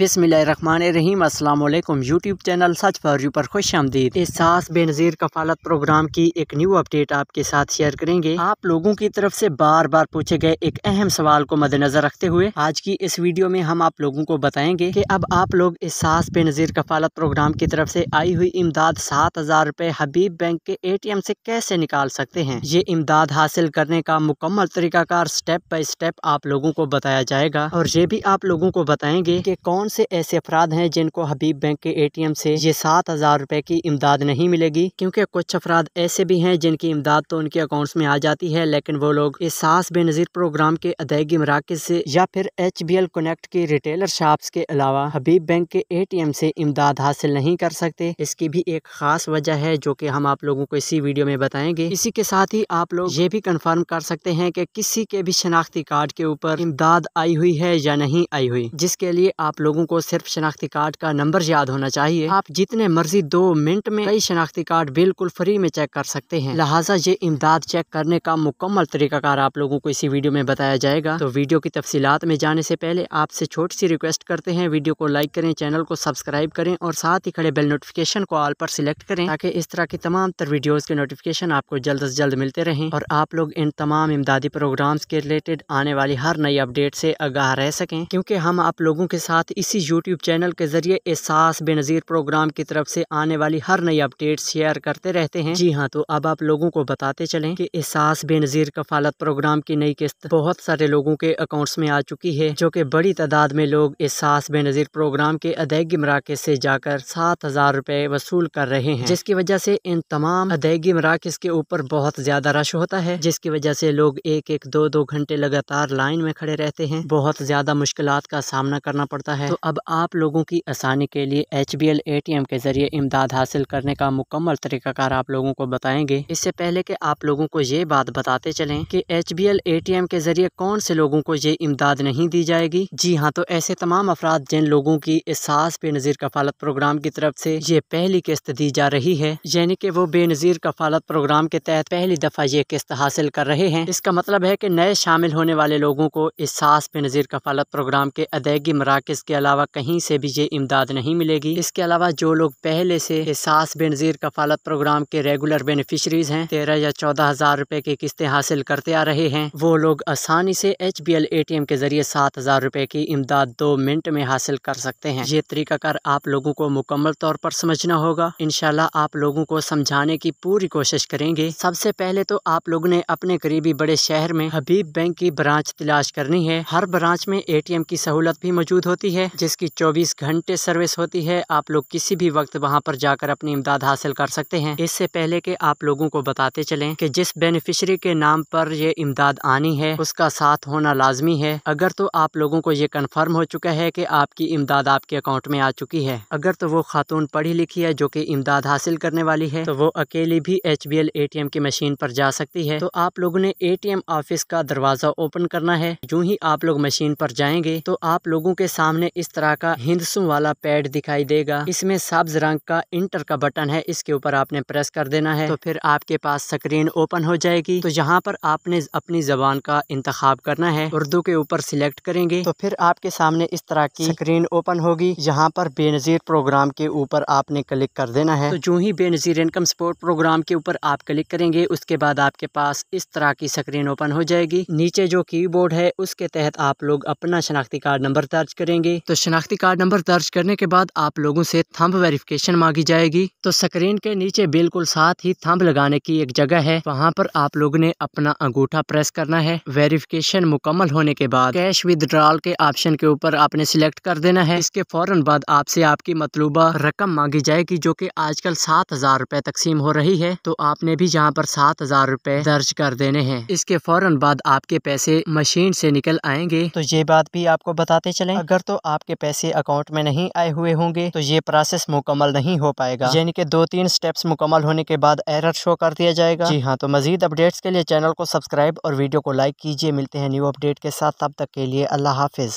बिसमीम अल्लाम YouTube channel such for you पर खुश आमदीद एहसास बेनज़ीर कफालत प्रोग्राम की एक न्यू अपडेट आपके साथ शेयर करेंगे आप लोगों की तरफ से बार बार पूछे गए एक अहम सवाल को मद्देनजर रखते हुए आज की इस वीडियो में हम आप लोगों को बताएंगे कि अब आप लोग एहसास बेनज़ीर कफालत प्रोग्राम की तरफ से आई हुई इमदाद सात हज़ार रूपए हबीब बैंक के ए टी एम ऐसी कैसे निकाल सकते हैं ये इमदाद हासिल करने का मुकम्मल तरीकाकार स्टेप बाई स्टेप आप लोगों को बताया जाएगा और ये भी आप लोगों को बताएंगे की कौन कौन से ऐसे अफराद हैं जिनको हबीब बैंक के एटीएम से ये सात हज़ार रूपए की इमदाद नहीं मिलेगी क्योंकि कुछ अफराद ऐसे भी हैं जिनकी इमदाद तो उनके अकाउंट्स में आ जाती है लेकिन वो लोग इस सास बेनज़ीर प्रोग्राम के अदायगी मराकज से या फिर एच बी एल कनेक्ट की रिटेलर शॉप के अलावा हबीब बैंक के ए टी एम से इमदाद हासिल नहीं कर सकते इसकी भी एक खास वजह है जो की हम आप लोगों को इसी वीडियो में बताएंगे इसी के साथ ही आप लोग ये भी कन्फर्म कर सकते हैं की किसी के भी शनाख्ती कार्ड के ऊपर इमदाद आई हुई है या नहीं आई हुई जिसके लिए आप लोग लोगों को सिर्फ शनाख्ती कार्ड का नंबर याद होना चाहिए आप जितने मर्जी दो मिनट में कई शनाख्ती कार्ड बिल्कुल फ्री में चेक कर सकते हैं लिहाजा ये इमदाद चेक करने का मुकम्मल तरीकाकार आप लोगों को इसी वीडियो में बताया जाएगा तो वीडियो की तफसीत में जाने से पहले आपसे छोटी सी रिक्वेस्ट करते हैं वीडियो को लाइक करें चैनल को सब्सक्राइब करें और साथ ही खड़े बेल नोटिफिकेशन को ऑल पर सिलेक्ट करें ताकि इस तरह की तमाम तर वीडियोज़ के नोटिफिकेशन आपको जल्द अज जल्द मिलते रहें और आप लोग इन तमाम इमदादी प्रोग्राम्स के रिलेटेड आने वाली हर नई अपडेट से आगाह रह सकें क्योंकि हम आप लोगों के साथ इस इसी यूट्यूब चैनल के जरिए एहसास बेनज़ीर प्रोग्राम की तरफ से आने वाली हर नई अपडेट शेयर करते रहते हैं जी हाँ तो अब आप लोगों को बताते चलें कि एहसास बेनज़ीर कफालत प्रोग्राम की नई किस्त बहुत सारे लोगों के अकाउंट्स में आ चुकी है जो कि बड़ी तादाद में लोग एहसास बेनज़ीर प्रोग्राम के अदायगी मराकज से जाकर सात हजार रुपये वसूल कर रहे हैं जिसकी वजह से इन तमाम अदायगी मराकज के ऊपर बहुत ज्यादा रश होता है जिसकी वजह से लोग एक एक दो दो घंटे लगातार लाइन में खड़े रहते हैं बहुत ज्यादा मुश्किल का सामना करना पड़ता है तो दोस्तों अब आप लोगों की आसानी के लिए H B L A T M के ज़रिए इमदाद हासिल करने का मुकम्मल तरीक़ाकार आप लोगों को बताएंगे इससे पहले कि आप लोगों को ये बात बताते चलें कि H B L A T M के ज़रिए कौन से लोगों को ये इमदाद नहीं दी जाएगी जी हाँ तो ऐसे तमाम अफराद जिन लोगों की एहसास बेनज़ीर कफालत प्रोग्राम की तरफ से ये पहली किस्त दी जा रही है यानी कि वो बेनज़ीर कफालत प्रोग्राम के तहत पहली दफ़ा ये किस्त हासिल कर रहे हैं इसका मतलब है कि नए शामिल होने वाले लोगों को एहसास बेनज़ीर कफालत प्रोग्राम के अदायगी मराकज़ के अलावा कहीं से भी ये इमदाद नहीं मिलेगी इसके अलावा जो लोग पहले से सास बेनजीर कफालत प्रोग्राम के रेगुलर बेनिफिशरीज हैं तेरह या चौदह हजार रुपए की किस्तें हासिल करते आ रहे हैं वो लोग आसानी से H B L A T M के जरिए सात हजार रुपए की इमदाद दो मिनट में हासिल कर सकते हैं ये तरीकाकार आप लोगों को मुकम्मल तौर पर समझना होगा इनशाला आप लोगों को समझाने की पूरी कोशिश करेंगे सबसे पहले तो आप लोगों ने अपने करीबी बड़े शहर में हबीब बैंक की ब्रांच तलाश करनी है हर ब्रांच में ए टी एम की सहूलत भी मौजूद होती है जिसकी 24 घंटे सर्विस होती है आप लोग किसी भी वक्त वहां पर जाकर अपनी इमदाद हासिल कर सकते हैं इससे पहले कि आप लोगों को बताते चलें कि जिस बेनिफिशरी के नाम पर ये इमदाद आनी है उसका साथ होना लाजमी है अगर तो आप लोगों को ये कन्फर्म हो चुका है कि आपकी इमदाद आपके अकाउंट में आ चुकी है अगर तो वो खातून पढ़ी लिखी है जो कि इमदाद हासिल करने वाली है तो वो अकेली भी H B L A T M की मशीन पर जा सकती है तो आप लोगों ने ए टी एम ऑफिस का दरवाजा ओपन करना है जो ही आप लोग मशीन पर जाएंगे तो आप लोगों के सामने इस इस तरह का हिंदसुम वाला पैड दिखाई देगा इसमें सब्ज रंग का इंटर का बटन है इसके ऊपर आपने प्रेस कर देना है तो फिर आपके पास स्क्रीन ओपन हो जाएगी तो यहाँ पर आपने अपनी जबान का इंतखाब करना है उर्दू के ऊपर सिलेक्ट करेंगे तो फिर आपके सामने इस तरह की स्क्रीन ओपन होगी यहाँ पर बेनजीर प्रोग्राम के ऊपर आपने क्लिक कर देना है तो जो ही बेनजीर इनकम सपोर्ट प्रोग्राम के ऊपर आप क्लिक करेंगे उसके बाद आपके पास इस तरह की स्क्रीन ओपन हो जाएगी नीचे जो कीबोर्ड है उसके तहत आप लोग अपना शनाख्ती कार्ड नंबर दर्ज करेंगे तो शनाख्ती कार्ड नंबर दर्ज करने के बाद आप लोगों से थंब वेरिफिकेशन मांगी जाएगी तो स्क्रीन के नीचे बिल्कुल साथ ही थंब लगाने की एक जगह है वहाँ पर आप लोगों ने अपना अंगूठा प्रेस करना है वेरिफिकेशन मुकम्मल होने के बाद कैश विदड्रॉल के ऑप्शन के ऊपर आपने सिलेक्ट कर देना है इसके फौरन बाद आपसे आपकी मतलूबा रकम मांगी जाएगी जो की आजकल सात हजार रूपए तकसीम हो रही है तो आपने भी यहाँ पर सात हजार रूपए दर्ज कर देने हैं इसके फौरन बाद आपके पैसे मशीन से निकल आएंगे तो ये बात भी आपको बताते चले अगर तो आप आपके पैसे अकाउंट में नहीं आए हुए होंगे तो ये प्रोसेस मुकम्मल नहीं हो पाएगा यानी कि दो तीन स्टेप्स मुकम्मल होने के बाद एरर शो कर दिया जाएगा जी हाँ तो मजीद अपडेट्स के लिए चैनल को सब्सक्राइब और वीडियो को लाइक कीजिए मिलते हैं न्यू अपडेट के साथ तब तक के लिए अल्लाह हाफिज